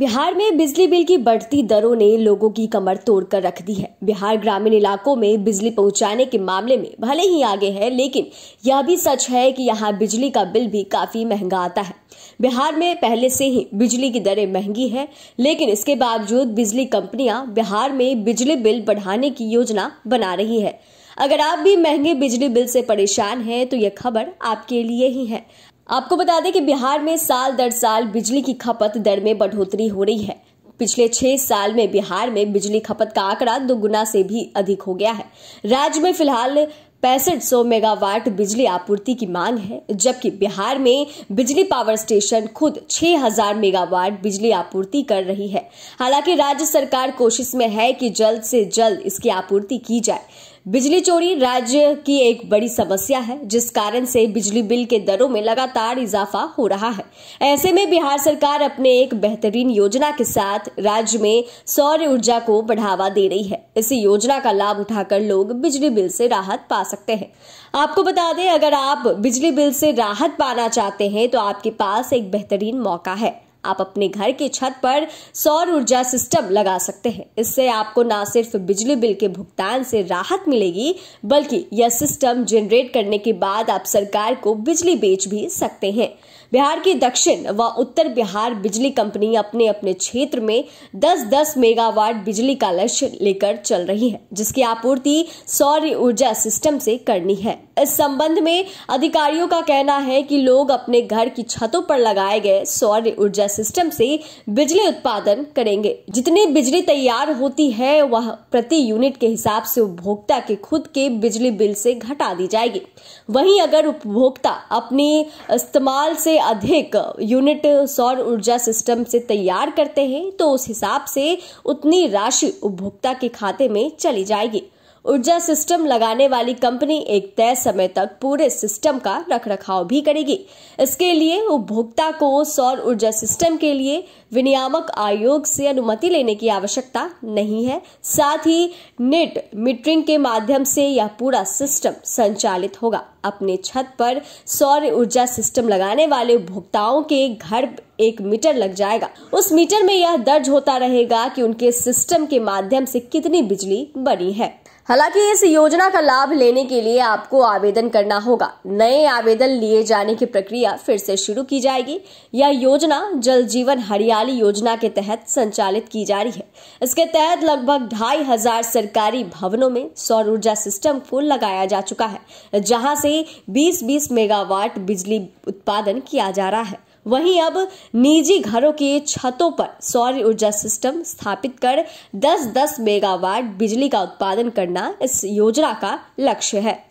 बिहार में बिजली बिल की बढ़ती दरों ने लोगों की कमर तोड़ कर रख दी है बिहार ग्रामीण इलाकों में बिजली पहुंचाने के मामले में भले ही आगे है लेकिन यह भी सच है कि यहाँ बिजली का बिल भी काफी महंगा आता है बिहार में पहले से ही बिजली की दरें महंगी है लेकिन इसके बावजूद बिजली कंपनियां बिहार में बिजली बिल बढ़ाने की योजना बना रही है अगर आप भी महंगे बिजली बिल से परेशान हैं तो यह खबर आपके लिए ही है आपको बता दें कि बिहार में साल दर साल बिजली की खपत दर में बढ़ोतरी हो रही है पिछले छह साल में बिहार में बिजली खपत का आंकड़ा दोगुना से भी अधिक हो गया है राज्य में फिलहाल पैंसठ सौ मेगावाट बिजली आपूर्ति की मांग है जबकि बिहार में बिजली पावर स्टेशन खुद 6000 मेगावाट बिजली आपूर्ति कर रही है हालांकि राज्य सरकार कोशिश में है कि जल्द से जल्द इसकी आपूर्ति की जाए बिजली चोरी राज्य की एक बड़ी समस्या है जिस कारण से बिजली बिल के दरों में लगातार इजाफा हो रहा है ऐसे में बिहार सरकार अपने एक बेहतरीन योजना के साथ राज्य में सौर ऊर्जा को बढ़ावा दे रही है इसी योजना का लाभ उठाकर लोग बिजली बिल से राहत पा सकते हैं आपको बता दें अगर आप बिजली बिल से राहत पाना चाहते हैं तो आपके पास एक बेहतरीन मौका है आप अपने घर की छत पर सौर ऊर्जा सिस्टम लगा सकते हैं इससे आपको न सिर्फ बिजली बिल के भुगतान से राहत मिलेगी बल्कि यह सिस्टम जनरेट करने के बाद आप सरकार को बिजली बेच भी सकते हैं बिहार की दक्षिण व उत्तर बिहार बिजली कंपनी अपने अपने क्षेत्र में 10-10 मेगावाट बिजली का लक्ष्य लेकर चल रही है जिसकी आपूर्ति सौर ऊर्जा सिस्टम से करनी है इस संबंध में अधिकारियों का कहना है कि लोग अपने घर की छतों पर लगाए गए सौर ऊर्जा सिस्टम से बिजली उत्पादन करेंगे जितनी बिजली तैयार होती है वह प्रति यूनिट के हिसाब से उपभोक्ता के खुद के बिजली बिल से घटा दी जाएगी वहीं अगर उपभोक्ता अपनी इस्तेमाल से अधिक यूनिट सौर ऊर्जा सिस्टम से तैयार करते हैं तो उस हिसाब से उतनी राशि उपभोक्ता के खाते में चली जाएगी ऊर्जा सिस्टम लगाने वाली कंपनी एक तय समय तक पूरे सिस्टम का रखरखाव भी करेगी इसके लिए उपभोक्ता को सौर ऊर्जा सिस्टम के लिए विनियामक आयोग से अनुमति लेने की आवश्यकता नहीं है साथ ही नेट मीटरिंग के माध्यम से यह पूरा सिस्टम संचालित होगा अपने छत पर सौर ऊर्जा सिस्टम लगाने वाले उपभोक्ताओं के घर एक मीटर लग जाएगा उस मीटर में यह दर्ज होता रहेगा कि उनके सिस्टम के माध्यम से कितनी बिजली बनी है हालांकि इस योजना का लाभ लेने के लिए आपको आवेदन करना होगा नए आवेदन लिए जाने की प्रक्रिया फिर से शुरू की जाएगी यह योजना जल जीवन हरियाली योजना के तहत संचालित की जा रही है इसके तहत लगभग ढाई हजार सरकारी भवनों में सौर ऊर्जा सिस्टम को लगाया जा चुका है जहां से 20-20 मेगावाट बिजली उत्पादन किया जा रहा है वहीं अब निजी घरों की छतों पर सौर ऊर्जा सिस्टम स्थापित कर 10-10 मेगावाट बिजली का उत्पादन करना इस योजना का लक्ष्य है